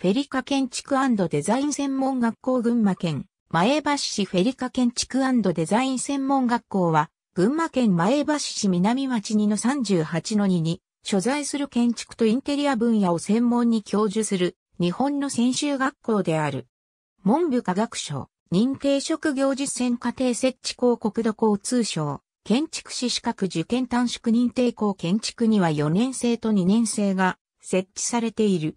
フェリカ建築デザイン専門学校群馬県、前橋市フェリカ建築デザイン専門学校は、群馬県前橋市南町2の38の2に、所在する建築とインテリア分野を専門に教授する、日本の専修学校である。文部科学省、認定職業実践家庭設置校国土交通省、建築士資格受験短縮認定校建築には4年生と2年生が設置されている。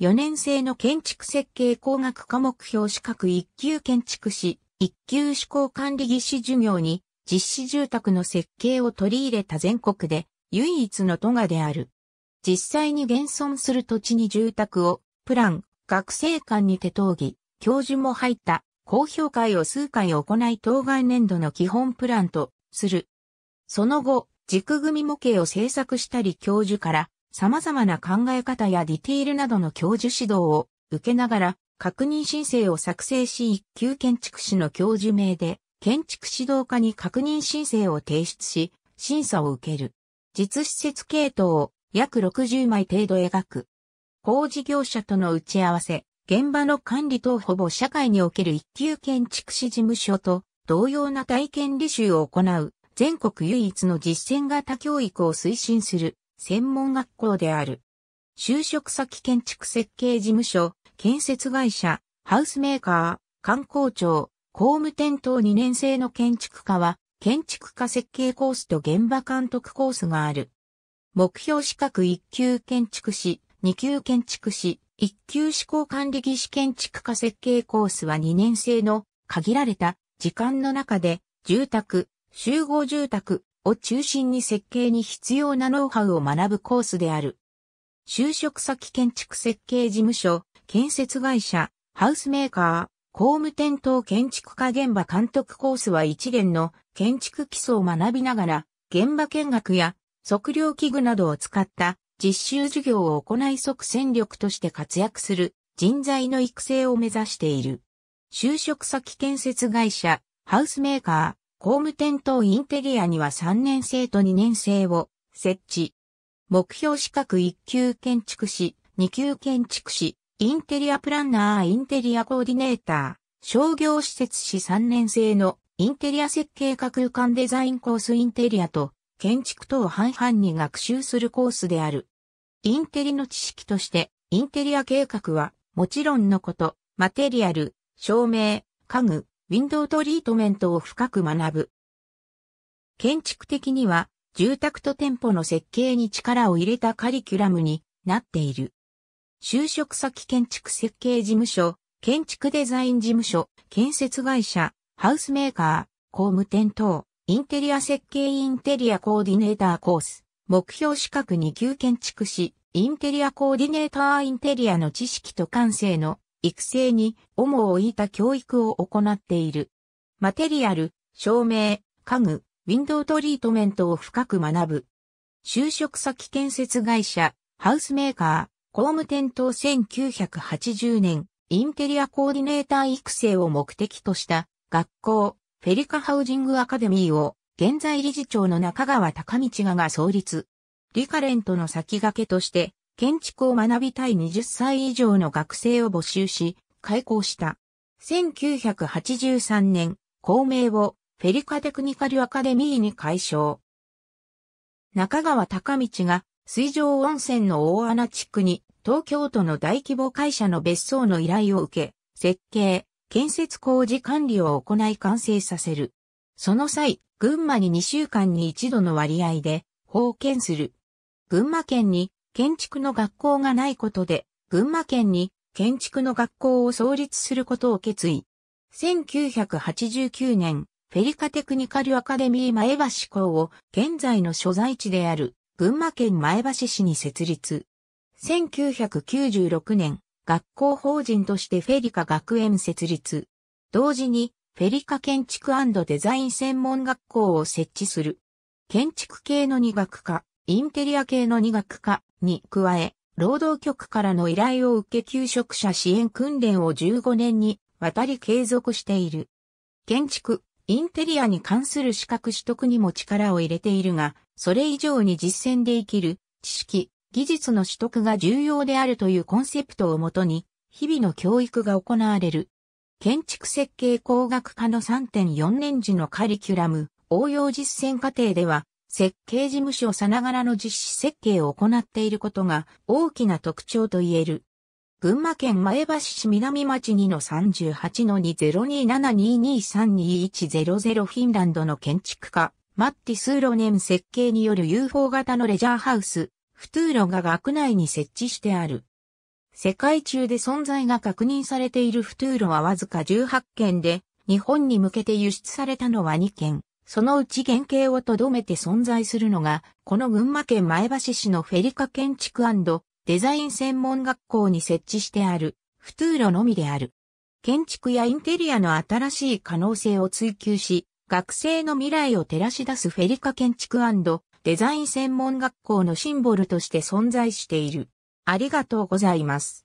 4年生の建築設計工学科目標資格1級建築士、1級施工管理技師授業に実施住宅の設計を取り入れた全国で唯一の都がである。実際に現存する土地に住宅をプラン、学生館に手討議、教授も入った公表会を数回行い当該年度の基本プランとする。その後、軸組模型を制作したり教授から様々な考え方やディティールなどの教授指導を受けながら、確認申請を作成し一級建築士の教授名で、建築指導課に確認申請を提出し、審査を受ける。実施設系統を約60枚程度描く。工事業者との打ち合わせ、現場の管理等ほぼ社会における一級建築士事務所と同様な体験履修を行う全国唯一の実践型教育を推進する専門学校である。就職先建築設計事務所、建設会社、ハウスメーカー、観光庁、工務店等2年生の建築家は、建築家設計コースと現場監督コースがある。目標資格1級建築士、2級建築士、1級施工管理技師建築家設計コースは2年生の限られた時間の中で住宅、集合住宅、を中心に設計に必要なノウハウを学ぶコースである。就職先建築設計事務所、建設会社、ハウスメーカー、工務店等建築家現場監督コースは一元の建築基礎を学びながら、現場見学や測量器具などを使った実習授業を行い即戦力として活躍する人材の育成を目指している。就職先建設会社、ハウスメーカー、工務店等インテリアには3年生と2年生を設置。目標資格1級建築士、2級建築士、インテリアプランナー、インテリアコーディネーター、商業施設士3年生のインテリア設計家空間デザインコースインテリアと建築等半々に学習するコースである。インテリの知識として、インテリア計画は、もちろんのこと、マテリアル、照明、家具、ウィンドウトリートメントを深く学ぶ。建築的には、住宅と店舗の設計に力を入れたカリキュラムになっている。就職先建築設計事務所、建築デザイン事務所、建設会社、ハウスメーカー、工務店等、インテリア設計インテリアコーディネーターコース、目標資格2級建築士、インテリアコーディネーターインテリアの知識と感性の育成に主を置いた教育を行っている。マテリアル、照明、家具、ウィンドウトリートメントを深く学ぶ。就職先建設会社、ハウスメーカー、工務店等1980年、インテリアコーディネーター育成を目的とした学校、フェリカハウジングアカデミーを現在理事長の中川隆道がが創立。リカレントの先駆けとして建築を学びたい20歳以上の学生を募集し、開校した。1983年、校名をフェリカテクニカルアカデミーに改称。中川高道が水上温泉の大穴地区に東京都の大規模会社の別荘の依頼を受け、設計、建設工事管理を行い完成させる。その際、群馬に2週間に1度の割合で、封建する。群馬県に建築の学校がないことで、群馬県に建築の学校を創立することを決意。1989年、フェリカテクニカルアカデミー前橋校を現在の所在地である群馬県前橋市に設立。1996年、学校法人としてフェリカ学園設立。同時に、フェリカ建築デザイン専門学校を設置する。建築系の2学科、インテリア系の2学科、に加え、労働局からの依頼を受け求職者支援訓練を15年にわたり継続している。建築、インテリアに関する資格取得にも力を入れているが、それ以上に実践で生きる知識、技術の取得が重要であるというコンセプトをもとに、日々の教育が行われる。建築設計工学科の3.4年時のカリキュラム、応用実践課程では、設計事務所さながらの実施設計を行っていることが大きな特徴と言える。群馬県前橋市南町2の38の202722321100フィンランドの建築家、マッティスーロネン設計による UFO 型のレジャーハウス、フトゥーロが学内に設置してある。世界中で存在が確認されているフトゥーロはわずか18件で、日本に向けて輸出されたのは2件。そのうち原型をとどめて存在するのが、この群馬県前橋市のフェリカ建築デザイン専門学校に設置してある、フトゥーロのみである。建築やインテリアの新しい可能性を追求し、学生の未来を照らし出すフェリカ建築デザイン専門学校のシンボルとして存在している。ありがとうございます。